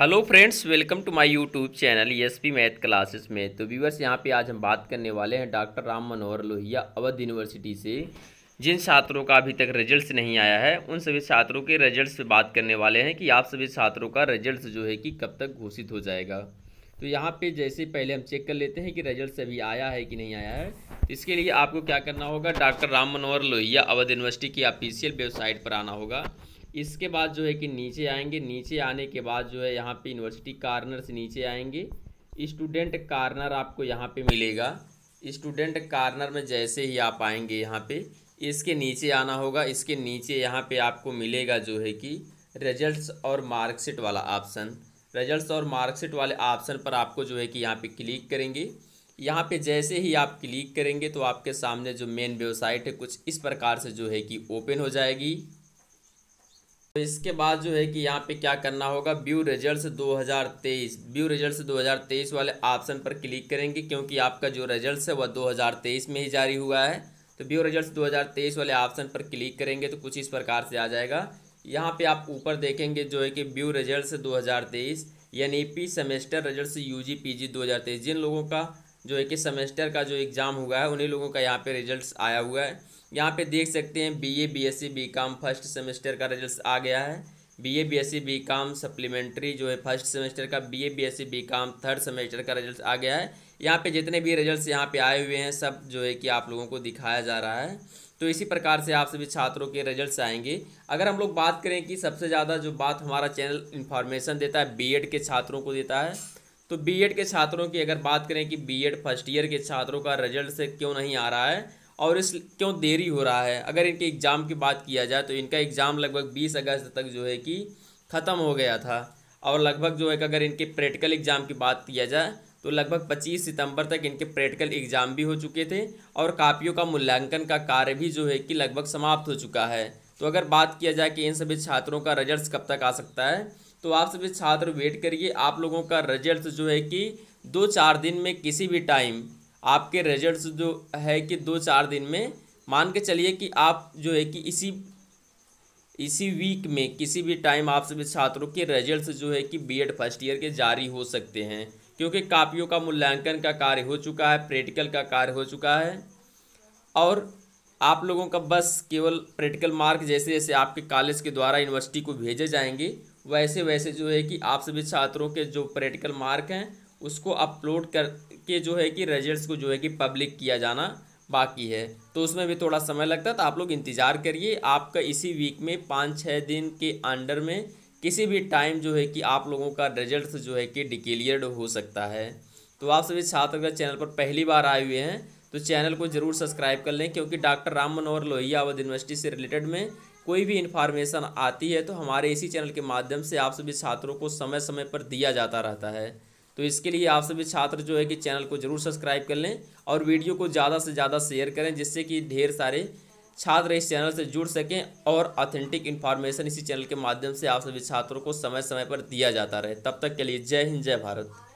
hello friends welcome to my YouTube channel S P math classes में तो viewers यहाँ पे आज हम बात करने वाले हैं डॉक्टर राम मनोहर लोहिया अवध यूनिवर्सिटी से जिन छात्रों का अभी तक रिजल्ट्स नहीं आया है उन सभी छात्रों के रिजल्ट्स पे बात करने वाले हैं कि आप सभी छात्रों का रिजल्ट जो है कि कब तक घोषित हो जाएगा तो यहाँ पर जैसे पहले हम चेक कर लेते हैं कि रिजल्ट अभी आया है कि नहीं आया है तो इसके लिए आपको क्या करना होगा डॉक्टर राम मनोहर लोहिया अवध यूनिवर्सिटी की ऑफिशियल वेबसाइट पर आना होगा इसके बाद जो है कि नीचे आएंगे नीचे आने के बाद जो है यहाँ पे यूनिवर्सिटी कार्नर से नीचे आएंगे स्टूडेंट कार्नर आपको यहाँ पे मिलेगा स्टूडेंट कार्नर में जैसे ही आप आएंगे यहाँ पे इसके नीचे आना होगा इसके नीचे यहाँ पे आपको मिलेगा जो है कि रिजल्ट्स और मार्कशीट वाला ऑप्शन रिजल्ट्स और मार्कशीट वाले ऑप्शन पर आपको जो है कि यहाँ पे क्लिक करेंगे यहाँ पे जैसे ही आप क्लिक करेंगे तो आपके सामने जो मेन वेबसाइट है कुछ इस प्रकार से जो है कि ओपन हो जाएगी तो इसके बाद जो है कि यहाँ पे क्या करना होगा व्यू रिजल्ट्स 2023 व्यू रिजल्ट्स 2023 वाले ऑप्शन पर क्लिक करेंगे क्योंकि आपका जो रिजल्ट्स है वह 2023 में ही जारी हुआ है तो व्यू रिजल्ट्स 2023 वाले ऑप्शन पर क्लिक करेंगे तो कुछ इस प्रकार से आ जाएगा यहाँ पे आप ऊपर देखेंगे जो है कि व्यू रिजल्ट्स 2023 यानी P semester result U G जिन लोगों का जो एक सेमेस्टर का जो एग्ज़ाम हुआ है उन्हीं लोगों का यहाँ पे रिजल्ट्स आया हुआ है यहाँ पे देख सकते हैं BA BSc BCom first semester का रिजल्ट आ गया है बीए बीएससी बीकॉम सप्लीमेंट्री जो है फर्स्ट सेमेस्टर का BA BSc BCom third semester का रिजल्ट आ गया है यहाँ पे जितने भी रिजल्ट्स यहाँ पे आए हुए हैं सब जो है कि आप लोगों को दिखाया जा रहा है तो इसी प्रकार से आप सभी छात्रों के रिजल्ट्स आएंगे अगर हम लोग बात करें कि सबसे ज़्यादा जो बात हमारा चैनल इन्फॉर्मेशन देता है बीएड के छात्रों को देता है तो बीएड के छात्रों की अगर बात करें कि बीएड फर्स्ट ईयर के छात्रों का रिजल्ट से क्यों नहीं आ रहा है और इस क्यों देरी हो रहा है अगर इनके एग्ज़ाम की बात किया जाए तो इनका एग्ज़ाम लगभग बीस अगस्त तक जो है कि ख़त्म हो गया था और लगभग जो है कि अगर इनके प्रैक्टिकल एग्ज़ाम की बात किया जाए तो लगभग 25 सितंबर तक इनके प्रैक्टिकल एग्ज़ाम भी हो चुके थे और कापियों का मूल्यांकन का कार्य भी जो है कि लगभग समाप्त हो चुका है तो अगर बात किया जाए कि इन सभी छात्रों का रिजल्ट कब तक आ सकता है तो आप सभी छात्र वेट करिए आप लोगों का रिजल्ट जो है कि दो चार दिन में किसी भी टाइम आपके रिजल्ट जो है कि दो चार दिन में मान के चलिए कि आप जो है कि इसी इसी वीक में किसी भी टाइम आप सभी छात्रों के रिजल्ट जो है कि बीएड फर्स्ट ईयर के जारी हो सकते हैं क्योंकि कापियों का मूल्यांकन का कार्य हो चुका है प्रैक्टिकल का कार्य हो चुका है और आप लोगों का बस केवल प्रैक्टिकल मार्क जैसे जैसे आपके कॉलेज के द्वारा यूनिवर्सिटी को भेजे जाएंगे वैसे वैसे जो है कि आप सभी छात्रों के जो प्रैक्टिकल मार्क हैं उसको अपलोड करके जो है कि रिजल्ट्स को जो है कि पब्लिक किया जाना बाकी है तो उसमें भी थोड़ा समय लगता है तो आप लोग इंतज़ार करिए आपका इसी वीक में पाँच छः दिन के अंडर में किसी भी टाइम जो है कि आप लोगों का रिजल्ट जो है कि डिक्लेयर्ड हो सकता है तो आप सभी छात्र अगर चैनल पर पहली बार आए हुए हैं तो चैनल को जरूर सब्सक्राइब कर लें क्योंकि डॉक्टर राम मनोहर लोहिया अवध यूनिवर्सिटी से रिलेटेड में कोई भी इन्फॉर्मेशन आती है तो हमारे इसी चैनल के माध्यम से आप सभी छात्रों को समय समय पर दिया जाता रहता है तो इसके लिए आप सभी छात्र जो है कि चैनल को जरूर सब्सक्राइब कर लें और वीडियो को ज़्यादा से ज़्यादा शेयर करें जिससे कि ढेर सारे छात्र इस चैनल से जुड़ सकें और ऑथेंटिक इन्फॉर्मेशन इसी चैनल के माध्यम से आप सभी छात्रों को समय समय पर दिया जाता रहे तब तक के लिए जय हिंद जय भारत